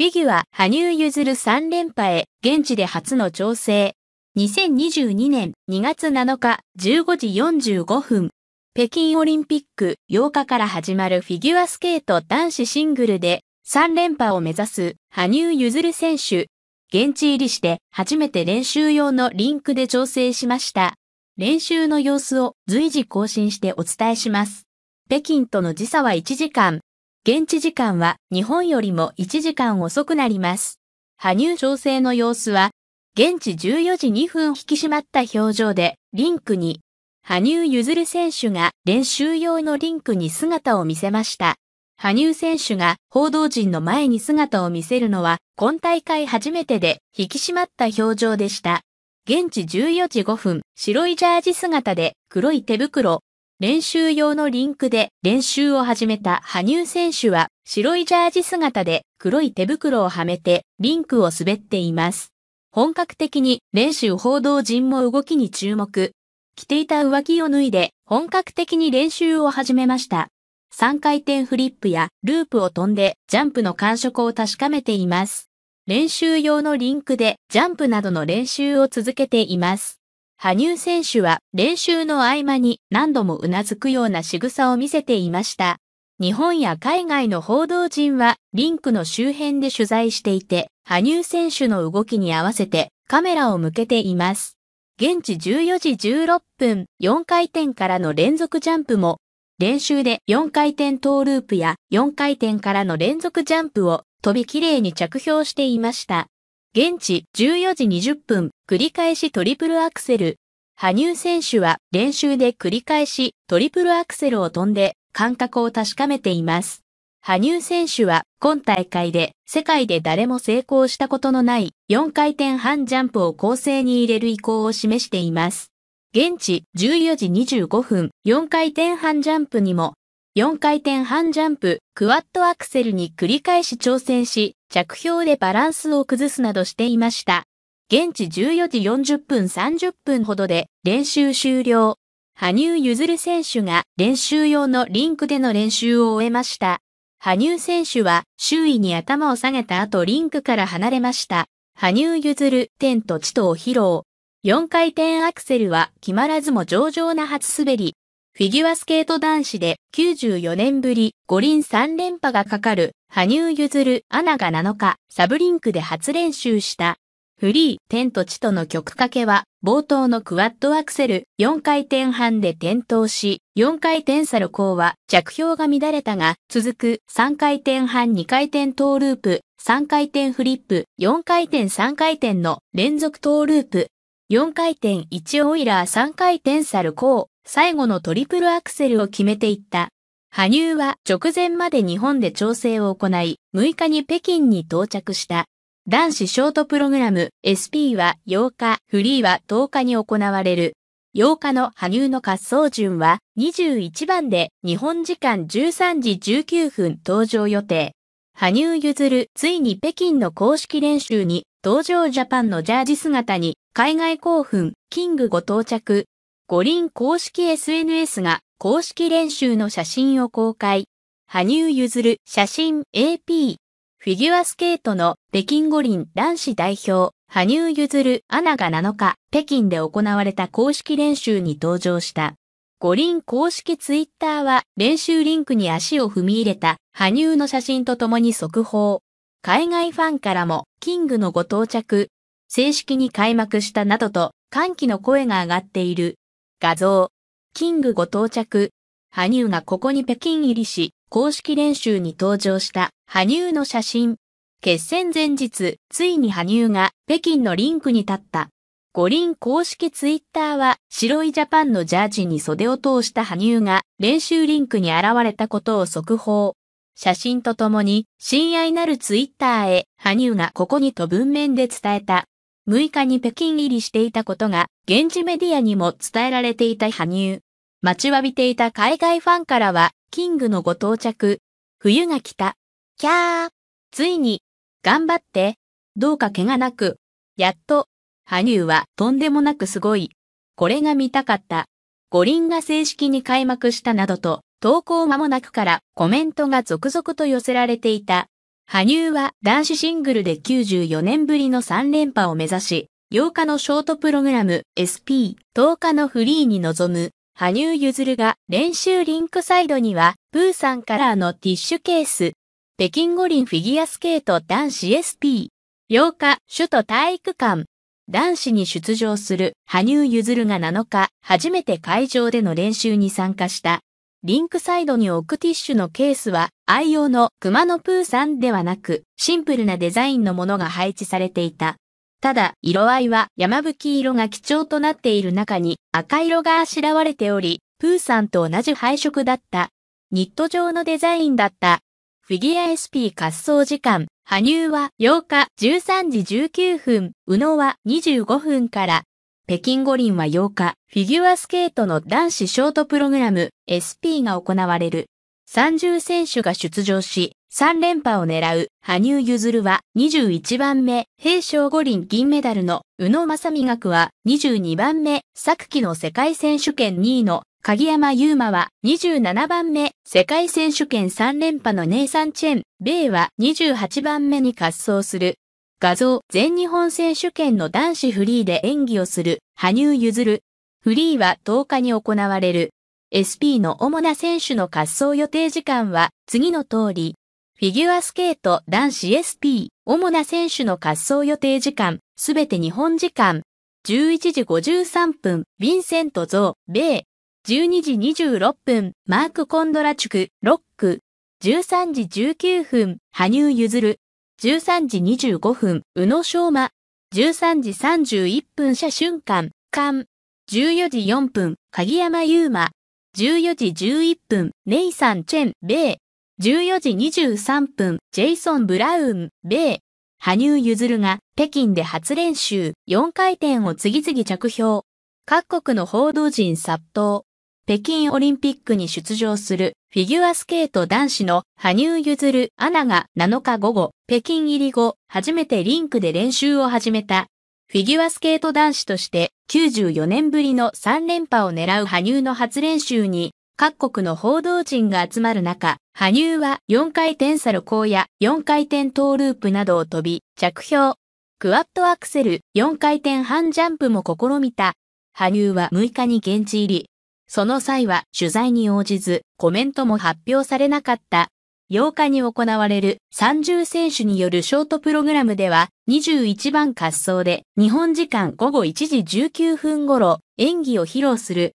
フィギュア、羽生結弦3連覇へ、現地で初の調整。2022年2月7日15時45分、北京オリンピック8日から始まるフィギュアスケート男子シングルで3連覇を目指す羽生結弦選手。現地入りして初めて練習用のリンクで調整しました。練習の様子を随時更新してお伝えします。北京との時差は1時間、現地時間は日本よりも1時間遅くなります。羽生調整の様子は、現地14時2分引き締まった表情で、リンクに、羽生結弦選手が練習用のリンクに姿を見せました。羽生選手が報道陣の前に姿を見せるのは、今大会初めてで引き締まった表情でした。現地14時5分、白いジャージ姿で黒い手袋、練習用のリンクで練習を始めた羽生選手は白いジャージ姿で黒い手袋をはめてリンクを滑っています。本格的に練習報道陣も動きに注目。着ていた上着を脱いで本格的に練習を始めました。3回転フリップやループを飛んでジャンプの感触を確かめています。練習用のリンクでジャンプなどの練習を続けています。羽生選手は練習の合間に何度もうなずくような仕草を見せていました。日本や海外の報道陣はリンクの周辺で取材していて、羽生選手の動きに合わせてカメラを向けています。現地14時16分4回転からの連続ジャンプも練習で4回転トーループや4回転からの連続ジャンプを飛びきれいに着氷していました。現地14時20分繰り返しトリプルアクセル。羽生選手は練習で繰り返しトリプルアクセルを飛んで感覚を確かめています。羽生選手は今大会で世界で誰も成功したことのない4回転半ジャンプを構成に入れる意向を示しています。現地14時25分4回転半ジャンプにも4回転半ジャンプ、クワッドアクセルに繰り返し挑戦し、着氷でバランスを崩すなどしていました。現地14時40分30分ほどで練習終了。羽生結弦選手が練習用のリンクでの練習を終えました。羽生選手は周囲に頭を下げた後リンクから離れました。羽生結弦、天と地とを披露。4回転アクセルは決まらずも上々な初滑り。フィギュアスケート男子で94年ぶり五輪3連覇がかかる羽生結弦アナが7日サブリンクで初練習したフリー天と地との曲かけは冒頭のクワッドアクセル4回転半で転倒し4回転サルコーは着氷が乱れたが続く3回転半2回転トーループ3回転フリップ4回転3回転の連続トーループ4回転1オイラー3回転サルコー最後のトリプルアクセルを決めていった。羽生は直前まで日本で調整を行い、6日に北京に到着した。男子ショートプログラム SP は8日、フリーは10日に行われる。8日の羽生の滑走順は21番で日本時間13時19分登場予定。羽生譲る、ついに北京の公式練習に、登場ジャパンのジャージ姿に、海外興奮、キングご到着。五輪公式 SNS が公式練習の写真を公開。羽生結弦写真 AP。フィギュアスケートの北京五輪男子代表、羽生結弦アナが7日、北京で行われた公式練習に登場した。五輪公式ツイッターは練習リンクに足を踏み入れた羽生の写真とともに速報。海外ファンからもキングのご到着、正式に開幕したなどと歓喜の声が上がっている。画像。キングご到着。羽生がここに北京入りし、公式練習に登場した羽生の写真。決戦前日、ついに羽生が北京のリンクに立った。五輪公式ツイッターは白いジャパンのジャージに袖を通した羽生が練習リンクに現れたことを速報。写真とともに親愛なるツイッターへ羽生がここにと文面で伝えた。6日に北京入りしていたことが、現地メディアにも伝えられていた羽生。待ちわびていた海外ファンからは、キングのご到着。冬が来た。キャー。ついに、頑張って。どうか怪我なく。やっと、羽生はとんでもなくすごい。これが見たかった。五輪が正式に開幕したなどと、投稿間もなくからコメントが続々と寄せられていた。羽生は男子シングルで94年ぶりの3連覇を目指し、8日のショートプログラム SP10 日のフリーに臨む、羽生結弦が練習リンクサイドには、プーさんカラーのティッシュケース、北京五輪フィギュアスケート男子 SP8 日首都体育館、男子に出場する羽生結弦が7日、初めて会場での練習に参加した。リンクサイドに置くティッシュのケースは愛用の熊野プーさんではなくシンプルなデザインのものが配置されていた。ただ、色合いは山吹色が基調となっている中に赤色があしらわれており、プーさんと同じ配色だった。ニット状のデザインだった。フィギュア SP 滑走時間、羽生は8日13時19分、宇野は25分から北京五輪は8日、フィギュアスケートの男子ショートプログラム SP が行われる。30選手が出場し、3連覇を狙う羽生結弦は21番目、平昌五輪銀メダルの宇野正美学は22番目、昨季の世界選手権2位の鍵山優馬は27番目、世界選手権3連覇のネイサン・チェン、米は28番目に滑走する。画像、全日本選手権の男子フリーで演技をする、羽生譲る。フリーは10日に行われる。SP の主な選手の滑走予定時間は次の通り。フィギュアスケート男子 SP 主な選手の滑走予定時間すべて日本時間11時53分ヴィンセント・ゾー、米12時26分マーク・コンドラチュク、ロック13時19分羽生譲る。13時25分、宇野昌磨。13時31分、車瞬間、間。14時4分、鍵山優馬。14時11分、ネイサン・チェン、米。14時23分、ジェイソン・ブラウン、米。羽生結弦が北京で初練習、4回転を次々着氷。各国の報道陣殺到。北京オリンピックに出場するフィギュアスケート男子の羽生結弦アナが7日午後、北京入り後、初めてリンクで練習を始めた。フィギュアスケート男子として94年ぶりの3連覇を狙う羽生の初練習に各国の報道陣が集まる中、羽生は4回転サルコーや4回転トーループなどを飛び着氷。クワットアクセル4回転半ジャンプも試みた。羽生は6日に現地入り、その際は取材に応じず、コメントも発表されなかった。8日に行われる30選手によるショートプログラムでは21番滑走で日本時間午後1時19分頃演技を披露する